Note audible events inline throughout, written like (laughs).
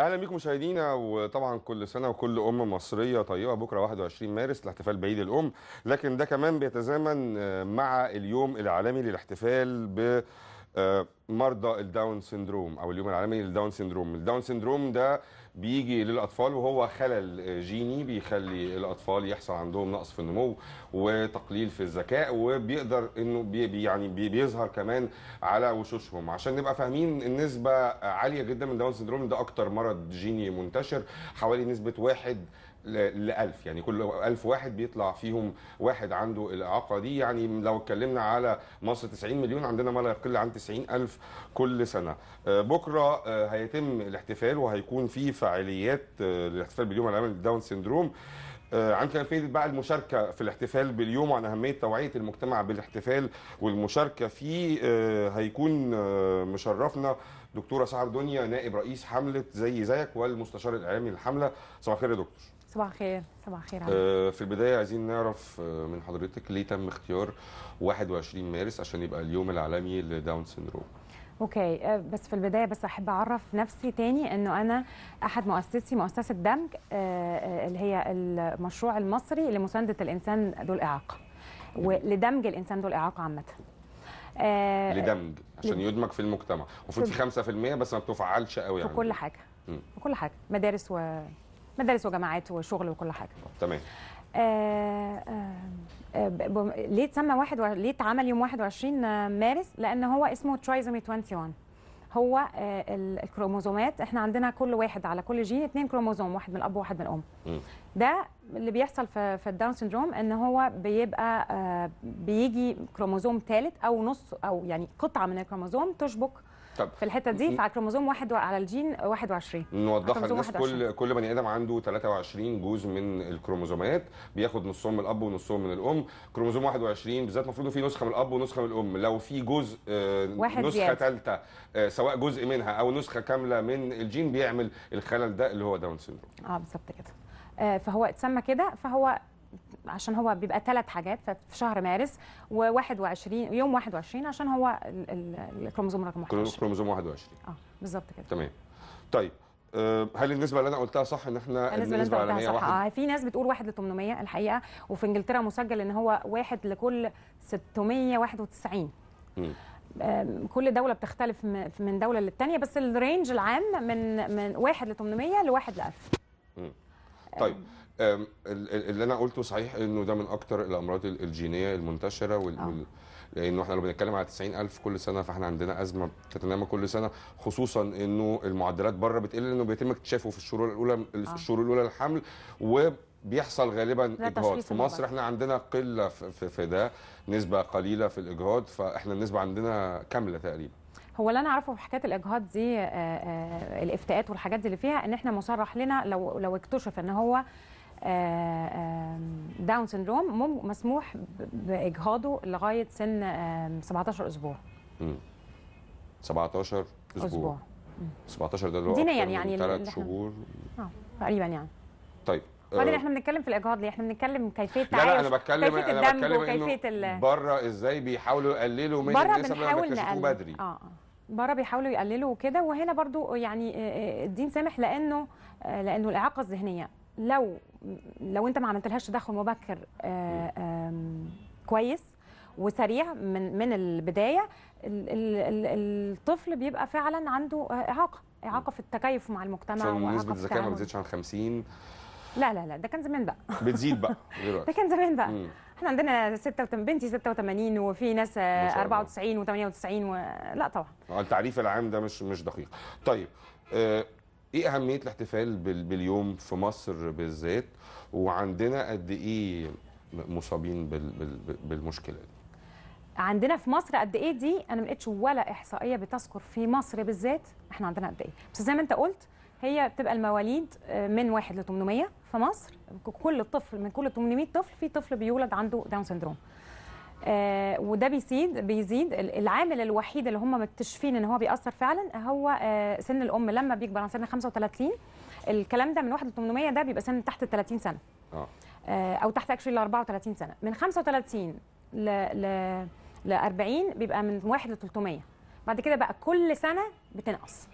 اهلا بيكم مشاهدينا وطبعا كل سنه وكل ام مصريه طيبه بكره 21 مارس الاحتفال بعيد الام لكن ده كمان بيتزامن آه، مع اليوم العالمي للاحتفال ب آه، مرضى الداون سيندروم او اليوم العالمي للداون سيندروم الداون سيندروم ده بيجي للاطفال وهو خلل جيني بيخلي الاطفال يحصل عندهم نقص في النمو وتقليل في الذكاء وبيقدر انه بي يعني بي بيظهر كمان على وشوشهم عشان نبقى فاهمين النسبه عاليه جدا من داون سندروم ده اكتر مرض جيني منتشر حوالي نسبه واحد ل 1000 يعني كل 1000 واحد بيطلع فيهم واحد عنده الاعاقه دي يعني لو اتكلمنا على مصر 90 مليون عندنا ما لا يقل عن 90000 كل سنه آه، بكره آه، هيتم الاحتفال وهيكون في فعاليات آه، للاحتفال باليوم العالمي للداون سندروم عن كيفيه بقى المشاركه في الاحتفال باليوم وعن اهميه توعيه المجتمع بالاحتفال والمشاركه فيه هيكون مشرفنا دكتوره سعر دنيا نائب رئيس حمله زي زيك والمستشار الاعلامي للحمله صباح الخير يا دكتور صباح الخير صباح الخير آه في البدايه عايزين نعرف آه، من حضرتك ليه تم اختيار 21 مارس عشان يبقى اليوم العالمي لداون سيندروم اوكي آه، بس في البدايه بس احب اعرف نفسي تاني انه انا احد مؤسسي مؤسسه دمج آه، اللي هي المشروع المصري لمسانده الانسان ذو الاعاقه ولدمج الانسان ذو الاعاقه عامه لدمج عشان يدمج في المجتمع المفروض في 5% بس ما بتفعلش قوي يعني في كل حاجه في كل حاجه مدارس و مدارس وجامعات وشغل وكل حاجه تمام آه آه آه ليه اتسمى واحد و... ليه اتعمل يوم 21 آه، مارس لان هو اسمه ترايزومي 21 هو آه، الكروموزومات احنا عندنا كل واحد على كل جين اثنين كروموزوم واحد من الاب وواحد من الام ده اللي بيحصل في في الداون سيندروم ان هو بيبقى آه، بيجي كروموزوم ثالث او نص او يعني قطعه من الكروموزوم تشبك طب في الحته دي فعلى الكروموزوم واحد على الجين 21 نوضحها للناس كل كل بني ادم عنده 23 جزء من الكروموزومات بياخد نصهم من الاب ونصهم من الام كروموزوم 21 بالذات المفروض في نسخه من الاب ونسخه من الام لو في جزء آه، واحد نسخه ثالثه آه، سواء جزء منها او نسخه كامله من الجين بيعمل الخلل ده اللي هو داون سيندروم اه بالظبط كده آه، فهو اتسمى كده فهو عشان هو بيبقى ثلاث حاجات في شهر مارس و21 يوم 21 عشان هو الكروموزوم رقم 21 الكروموزوم 21 اه بالظبط كده تمام طيب آه، هل النسبه اللي انا قلتها صح ان احنا النسبه, النسبة اللي انا قلتها صح واحد؟ آه، في ناس بتقول 1 ل 800 الحقيقه وفي انجلترا مسجل ان هو 1 لكل 691 م. كل دوله بتختلف من دوله للثانيه بس الرينج العام من من 1 ل 800 ل 1 ل 1000 طيب اللي انا قلته صحيح انه ده من اكتر الامراض الجينيه المنتشره وال... آه. لانه احنا لو بنتكلم على 90 الف كل سنه فاحنا عندنا ازمه بتتنامى كل سنه خصوصا انه المعدلات بره بتقل لانه بيتم اكتشافه في الشهور الاولى آه. الشهور الاولى للحمل و بيحصل غالبا اجهاض في مصر احنا عندنا قله في ده نسبه قليله في الاجهاض فاحنا النسبه عندنا كامله تقريبا هو اللي انا اعرفه في حكايه الاجهاض دي آه، آه، الافتاءات والحاجات دي اللي فيها ان احنا مصرح لنا لو لو اكتشف ان هو داون آه، سندروم مسموح باجهاضه لغايه سن 17 اسبوع امم 17 اسبوع, أسبوع. 17 ده يعني يعني ثلاث شهور اه تقريبا يعني طيب بعدين آه. احنا بنتكلم في الاجهاض ليه؟ احنا بنتكلم كيفيه تعايش لا, لا انا بتكلم كيفيه أنا الدم وكيفيه ال... بره ازاي بيحاولوا يقللوا من بره بنحاول نقلل بدري اه, آه. بره بيحاولوا يقللوا وكده وهنا برضو يعني آه، الدين سامح لانه لانه الاعاقه الذهنيه لو لو انت ما عملتلهاش تدخل مبكر كويس وسريع من من البدايه الطفل بيبقى فعلا عنده اعاقه اعاقه في التكيف مع المجتمع واعاقه نسبه الذكاء ما بتزيدش عن 50 لا لا لا ده كان زمان بقى (laughs) بتزيد بقى دلوقتي ده كان زمان بقى احنا عندنا 86 بنتي 86 وفي ناس 94 و98 و... لا طبعا التعريف العام ده مش مش دقيق طيب آه، ايه اهميه الاحتفال باليوم في مصر بالذات وعندنا قد ايه مصابين بالمشكله دي عندنا في مصر قد ايه دي انا ما لقيتش ولا احصائيه بتذكر في مصر بالذات احنا عندنا قد ايه بس زي ما انت قلت هي بتبقى المواليد آه، من 1 ل 800 في مصر كل طفل من كل 800 طفل في طفل بيولد عنده داون سندروم آه، وده بيزيد بيزيد العامل الوحيد اللي هم مكتشفين ان هو بيأثر فعلا هو آه، سن الام لما بيكبر عن سن 35 الكلام ده من 1 ل 800 ده بيبقى سن تحت 30 سنه آه. آه او تحت اكشلي ل 34 سنه من 35 ل ل ل 40 بيبقى من 1 ل 300 بعد كده بقى كل سنه بتنقص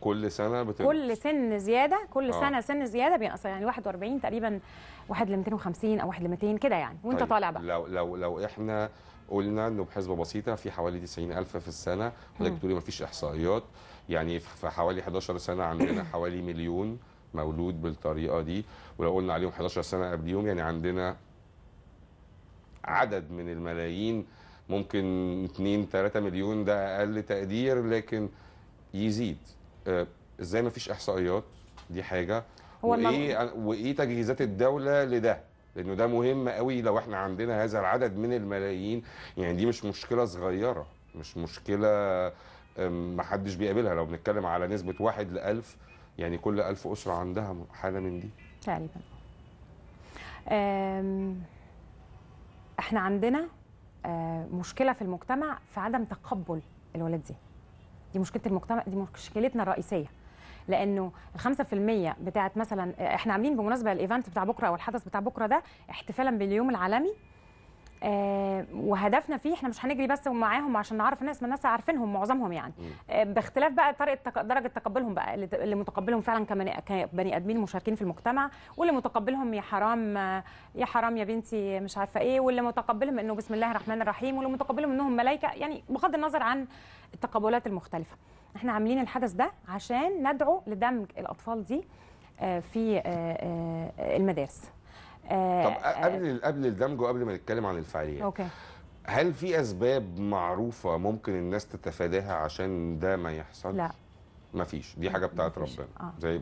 كل سنه بتنقص كل سن زياده كل آه. سنه سن زياده بينقص يعني 41 تقريبا واحد ل 250 او واحد ل 200 كده يعني وانت طيب. طالع بقى لو لو لو احنا قلنا انه بحسبه بسيطه في حوالي 90000 في السنه حضرتك بتقولي ما فيش احصائيات يعني في حوالي 11 سنه عندنا (coughs) حوالي مليون مولود بالطريقه دي ولو قلنا عليهم 11 سنه قبليهم يعني عندنا عدد من الملايين ممكن 2 3 مليون ده اقل تقدير لكن يزيد آه، ازاي ما فيش احصائيات دي حاجه هو وايه وايه تجهيزات الدوله لده لانه ده مهم قوي لو احنا عندنا هذا العدد من الملايين يعني دي مش مشكله صغيره مش مشكله ما حدش بيقابلها لو بنتكلم على نسبه واحد لألف يعني كل ألف أسرة عندها حالة من دي تقريبا احنا عندنا آه، مشكلة في المجتمع في عدم تقبل الولاد دي دي مشكله المجتمع دي مشكلتنا الرئيسيه لانه ال 5% بتاعت مثلا احنا عاملين بمناسبه الايفنت بتاع بكره او الحدث بتاع بكره ده احتفالا باليوم العالمي آه وهدفنا فيه احنا مش هنجري بس معاهم عشان نعرف الناس ما الناس عارفينهم معظمهم يعني آه باختلاف بقى طريقه درجه تقبلهم بقى اللي متقبلهم فعلا كبني ادمين مشاركين في المجتمع واللي متقبلهم يا حرام يا حرام يا بنتي مش عارفه ايه واللي متقبلهم انه بسم الله الرحمن الرحيم واللي متقبلهم انهم ملائكه يعني بغض النظر عن التقبلات المختلفه احنا عاملين الحدث ده عشان ندعو لدمج الاطفال دي آه، في آه، آه، المدارس طب قبل قبل الدمج وقبل ما نتكلم عن الفعاليات أوكي. هل في اسباب معروفه ممكن الناس تتفاداها عشان ده ما يحصلش لا ما فيش دي حاجه بتاعت ربنا آه. زي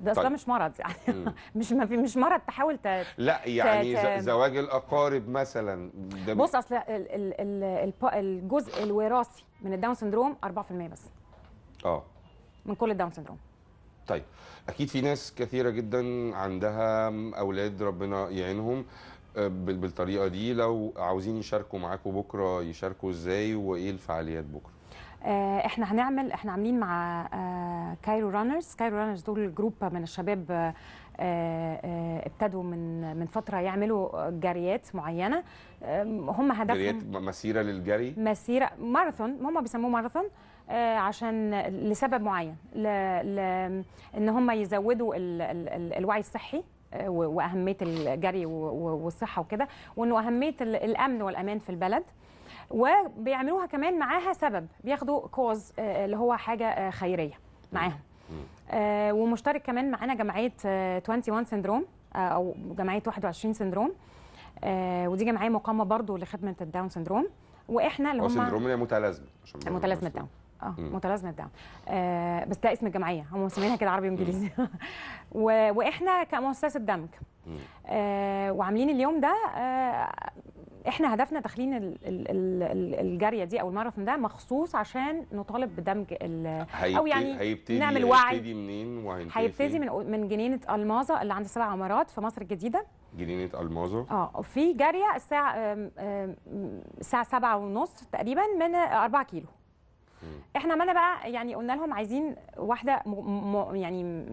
ده اصلا طيب. مش مرض يعني (laughs) مش ما في مش مرض تحاول ت... لا يعني ت... زواج الاقارب مثلا ده بص اصل ال... ال... الجزء الوراثي من الداون سندروم 4% بس اه من كل الداون سندروم طيب اكيد في ناس كثيره جدا عندها اولاد ربنا يعينهم آه، بالطريقه دي لو عاوزين يشاركوا معاكم بكره يشاركوا ازاي وايه الفعاليات بكره آه، احنا هنعمل احنا عاملين مع آه، كايرو رانرز كايرو رانرز دول جروب من الشباب آه، ابتدوا من من فتره يعملوا جريات معينه هم هدفهم جريات مسيره للجري مسيره ماراثون هم بيسموه ماراثون عشان لسبب معين ل... ل... ان هم يزودوا ال... ال... الوعي الصحي واهميه الجري والصحه وكده وانه اهميه الامن والامان في البلد وبيعملوها كمان معاها سبب بياخدوا كوز آه، اللي هو حاجه آه، خيريه معاهم آه، ومشترك كمان معانا جمعيه 21 سندروم او جمعيه 21 سندروم ودي جمعيه مقامه برضو لخدمه الداون سندروم واحنا اللي هم سندروم هي متلازمه متلازمه داون اه متلازمه داون آه بس ده اسم الجمعيه هم مسمينها كده عربي وانجليزي (laughs) واحنا كمؤسسه دمج آه وعاملين اليوم ده آه احنا هدفنا تخلين الجاريه دي او الماراثون ده مخصوص عشان نطالب بدمج او يعني هيبتدي نعمل وعي هيبتدي منين هيبتدي من من جنينه الماظه اللي عند سبع عمارات في مصر الجديده جنينه الماظه اه في جاريه الساعه الساعه 7:30 تقريبا من 4 كيلو احنا عملنا بقى يعني قلنا لهم عايزين واحده م م يعني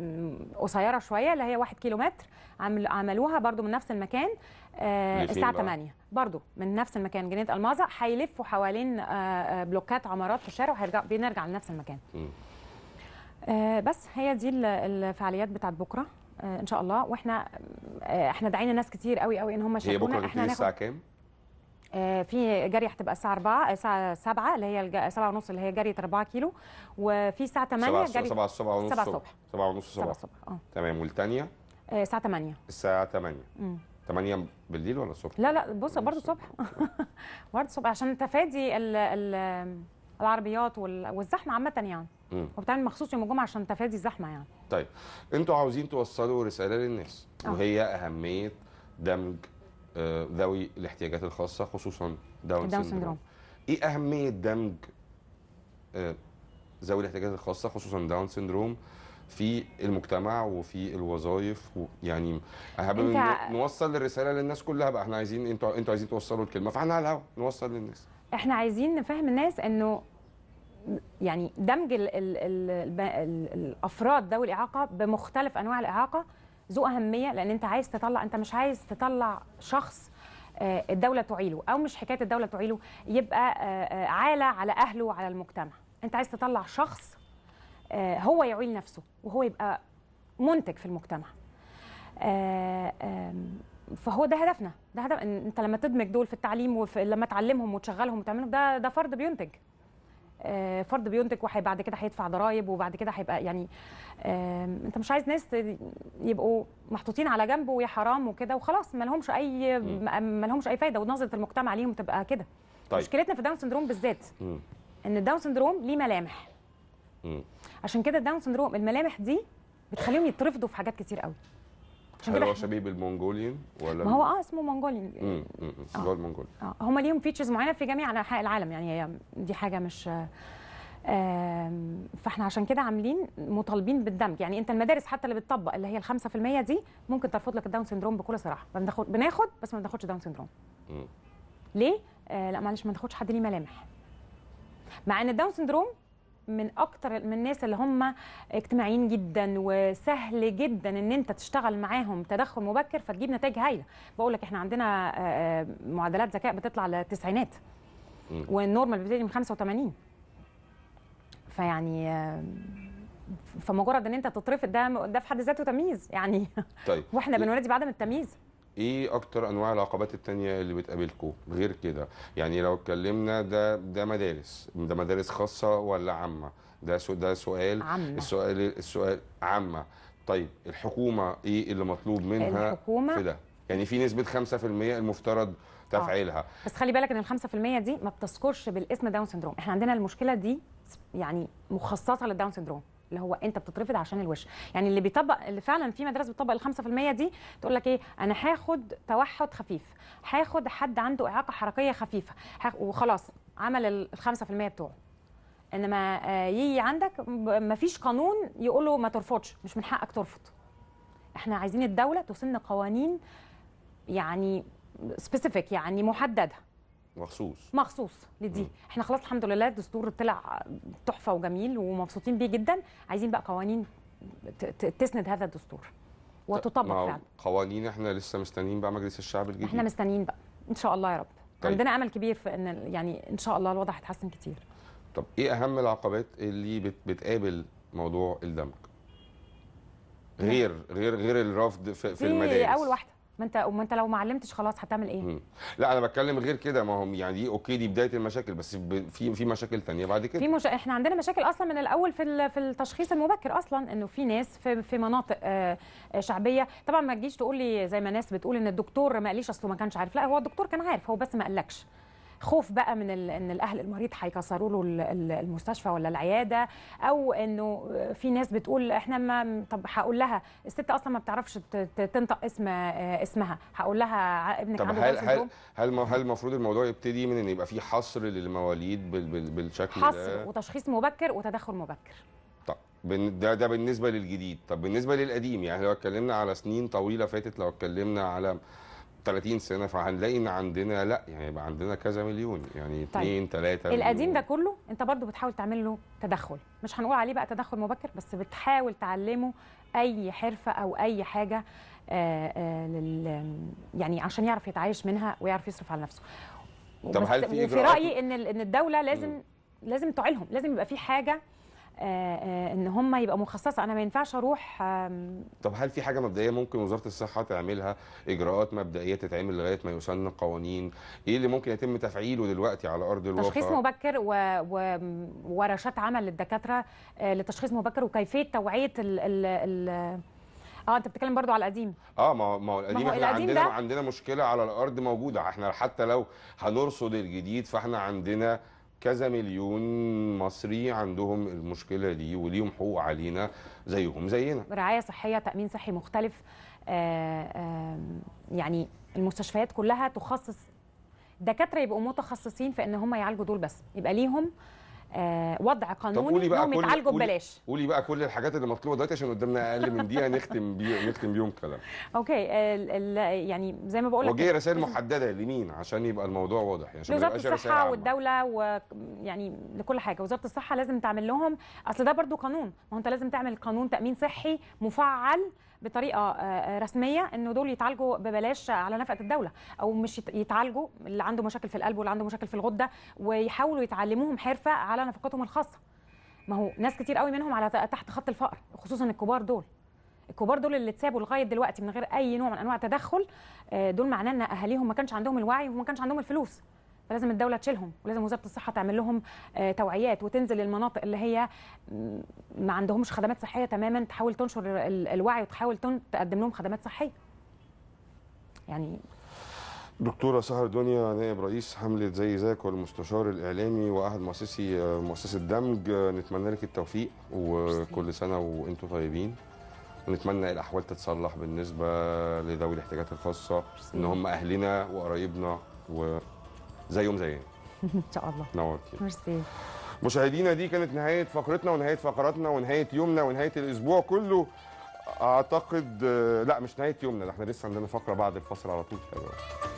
قصيره شويه اللي هي 1 كيلو متر عمل عملوها برده من نفس المكان آه الساعه 8 برضو من نفس المكان جنينه المازه هيلفوا حوالين آه،, آه بلوكات عمارات في الشارع وهيرجع بنرجع لنفس المكان آه بس هي دي الفعاليات بتاعت بكره آه ان شاء الله واحنا آه احنا دعينا ناس كتير قوي قوي ان هم شافونا احنا هي بكره الساعه كام آه، في جري هتبقى الساعه 4 آه، الساعه 7 اللي هي 7 ونص اللي هي جري 4 كيلو وفي الساعه 8 جري 7 7 ونص 7 الصبح 7 ونص 7 الصبح اه تمام والثانيه آه، الساعه 8 الساعه 8 8 بالليل ولا الصبح؟ لا لا بص برضه الصبح (laughs) برضه الصبح عشان تفادي ال ال العربيات والزحمه عامه يعني وبتعمل مخصوص يوم الجمعه عشان تفادي الزحمه يعني طيب انتوا عاوزين توصلوا رساله للناس وهي اهميه دمج آه، ذوي الاحتياجات الخاصه خصوصا داون سيندروم ايه اهميه دمج آه، ذوي الاحتياجات الخاصه خصوصا داون سيندروم في المجتمع وفي الوظائف يعني يعني انت... نوصل الرساله للناس كلها بقى احنا عايزين انتوا انتوا عايزين توصلوا الكلمه فاحنا على الهوا نوصل للناس احنا عايزين نفهم الناس انه يعني دمج الـ ال ال ال الافراد ذوي الاعاقه بمختلف انواع الاعاقه ذو اهميه لان انت عايز تطلع انت مش عايز تطلع شخص آه، الدوله تعيله او مش حكايه الدوله تعيله يبقى آه، آه، عاله على اهله وعلى المجتمع انت عايز تطلع شخص هو يعيل نفسه وهو يبقى منتج في المجتمع فهو ده هدفنا ده هدف انت لما تدمج دول في التعليم وفي لما تعلمهم وتشغلهم وتعملهم ده ده فرد بينتج آه، فرد بينتج وبعد كده هيدفع ضرائب وبعد كده هيبقى يعني انت مش عايز ناس يبقوا محطوطين على جنب ويا حرام وكده وخلاص ما لهمش اي ما لهمش اي فايده ونظره المجتمع ليهم تبقى كده طيب. مشكلتنا في داون سندروم بالذات ان الداون سندروم ليه ملامح عشان كده الداون سندروم الملامح دي بتخليهم يترفضوا في حاجات كتير قوي هل هو شبيه بالمونجوليان ولا ما هو اه اسمه امم اسمه المونجولي آه. آه، هم ليهم فيتشرز معينه في جميع انحاء العالم يعني هي دي حاجه مش فاحنا عشان كده عاملين مطالبين بالدمج يعني انت المدارس حتى اللي بتطبق اللي هي ال 5% دي ممكن ترفض لك الداون سندروم بكل صراحه بناخد بناخد بس ما بناخدش داون سندروم ليه آه لا معلش ما بناخدش حد ليه ملامح مع ان الداون سندروم من اكتر من الناس اللي هم اجتماعيين جدا وسهل جدا ان انت تشتغل معاهم تدخل مبكر فتجيب نتائج هايله بقول لك احنا عندنا آه، آه، معدلات ذكاء بتطلع للتسعينات والنورمال بتبتدي من 85 فيعني آه، فمجرد ان انت تترفض ده ده في حد ذاته تمييز يعني طيب (laughs) واحنا بنولد بعدم التمييز ايه اكتر انواع العقبات التانية اللي بتقابلكم غير كده يعني لو اتكلمنا ده ده مدارس ده مدارس خاصه ولا عامه ده سو ده سؤال عامة. السؤال السؤال عامه طيب الحكومه ايه اللي مطلوب منها الحكومة في ده يعني في نسبه 5% المفترض تفعيلها آه. بس خلي بالك ان ال 5% دي ما بتذكرش بالاسم داون سندروم احنا عندنا المشكله دي يعني مخصصه للداون سندروم اللي هو انت بتترفض عشان الوش يعني اللي بيطبق اللي فعلا في مدارس بتطبق ال 5% دي تقول لك ايه انا هاخد توحد خفيف هاخد حد عنده اعاقه حركيه خفيفه وخلاص عمل ال 5% بتوعه انما آه، يجي عندك ما فيش قانون يقول له ما ترفضش مش من حقك ترفض احنا عايزين الدوله تسن قوانين يعني سبيسيفيك يعني محدده مخصوص مخصوص لدي مم. احنا خلاص الحمد لله الدستور طلع تحفه وجميل ومبسوطين بيه جدا عايزين بقى قوانين تسند هذا الدستور وتطبق فعلا قوانين احنا لسه مستنيين بقى مجلس الشعب الجديد احنا مستنيين بقى ان شاء الله يا رب طيب. عندنا امل كبير في ان يعني ان شاء الله الوضع هيتحسن كتير طب ايه اهم العقبات اللي بتقابل موضوع الدمج إيه؟ غير غير غير الرفض في, في المدارس اول واحده ما انت وما انت لو ما علمتش خلاص هتعمل ايه لا انا بتكلم غير كده ما هم يعني دي اوكي دي بدايه المشاكل بس في في مشاكل ثانيه بعد كده في مش... احنا عندنا مشاكل اصلا من الاول في في التشخيص المبكر اصلا انه في ناس في في مناطق آه، آه، شعبيه طبعا ما تجيش تقول لي زي ما ناس بتقول ان الدكتور ما قاليش اصله ما كانش عارف لا هو الدكتور كان عارف هو بس ما قالكش خوف بقى من ان الاهل المريض هيكسروا له المستشفى ولا العياده او انه في ناس بتقول احنا ما طب هقول لها الست اصلا ما بتعرفش تنطق اسم اسمها هقول لها ابنك عنده هل هل هل هل المفروض الموضوع يبتدي من ان يبقى في حصر للمواليد بالشكل ده حصر وتشخيص مبكر وتدخل مبكر ده ده بالنسبه للجديد طب بالنسبه للقديم يعني لو اتكلمنا على سنين طويله فاتت لو اتكلمنا على 30 سنه فهنلاقي ان عندنا لا يعني يبقى عندنا كذا مليون يعني 2 3 طيب. القديم ده كله انت برضو بتحاول تعمل له تدخل مش هنقول عليه بقى تدخل مبكر بس بتحاول تعلمه اي حرفه او اي حاجه آآ آه، آآ آه، لل يعني عشان يعرف يتعايش منها ويعرف يصرف على نفسه طب هل في وفي رايي ان ان الدوله لازم م. لازم تعيلهم لازم يبقى في حاجه آه، آه، ان هم يبقى مخصصه انا ما ينفعش اروح طب هل في حاجه مبدئيه ممكن وزاره الصحه تعملها اجراءات مبدئيه تتعمل لغايه ما يسن قوانين ايه اللي ممكن يتم تفعيله دلوقتي على ارض الواقع تشخيص مبكر و... و... ورشات عمل للدكاتره آه، لتشخيص مبكر وكيفيه توعيه ال... ال... ال... اه انت بتتكلم برضو على القديم اه ما هو ما هو القديم احنا القديم عندنا ده؟ عندنا مشكله على الارض موجوده احنا حتى لو هنرصد الجديد فاحنا عندنا كذا مليون مصري عندهم المشكله دي وليهم حقوق علينا زيهم زينا رعايه صحيه تامين صحي مختلف آه، يعني المستشفيات كلها تخصص دكاتره يبقوا متخصصين في ان هم يعالجوا دول بس يبقى ليهم آه، وضع قانوني انهم يتعالجوا ببلاش قولي بقى كل الحاجات اللي مطلوبه دلوقتي عشان قدامنا اقل من دقيقه نختم بيه نختم بيهم كلام اوكي يعني زي ما بقول لك وجايه رسائل محدده لمين عشان يبقى الموضوع واضح يعني وزاره الصحه والدوله ويعني لكل حاجه وزاره الصحه لازم تعمل لهم اصل ده برضو قانون ما هو انت لازم تعمل قانون تامين صحي مفعل بطريقه آه، آه، رسميه انه دول يتعالجوا ببلاش على نفقه الدوله او مش يتعالجوا اللي عنده مشاكل في القلب واللي عنده مشاكل في الغده ويحاولوا يتعلموهم حرفه على نفقتهم الخاصه ما هو ناس كتير قوي منهم على تحت خط الفقر خصوصا الكبار دول الكبار دول اللي اتسابوا لغايه دلوقتي من غير اي نوع من انواع التدخل آه، دول معناه ان اهاليهم ما كانش عندهم الوعي وما كانش عندهم الفلوس فلازم الدوله تشيلهم ولازم وزاره الصحه تعمل لهم آه، توعيات وتنزل المناطق اللي هي ما عندهمش خدمات صحيه تماما تحاول تنشر الوعي وتحاول تقدم لهم خدمات صحيه يعني دكتورة سهر دنيا نائب رئيس حملة زي زاك والمستشار الإعلامي وأحد مؤسسي آه، مؤسسة دمج آه، نتمنى لك التوفيق وكل سنة وأنتم طيبين ونتمنى الأحوال تتصلح بالنسبة لذوي الاحتياجات الخاصة إن هم أهلنا وقرايبنا و زي يوم زي ان شاء الله نورتي ميرسي مشاهدينا دي كانت نهايه فقرتنا ونهايه فقراتنا ونهايه يومنا ونهايه الاسبوع كله اعتقد آه، لا مش نهايه يومنا ده احنا لسه عندنا فقره بعد الفصل على طول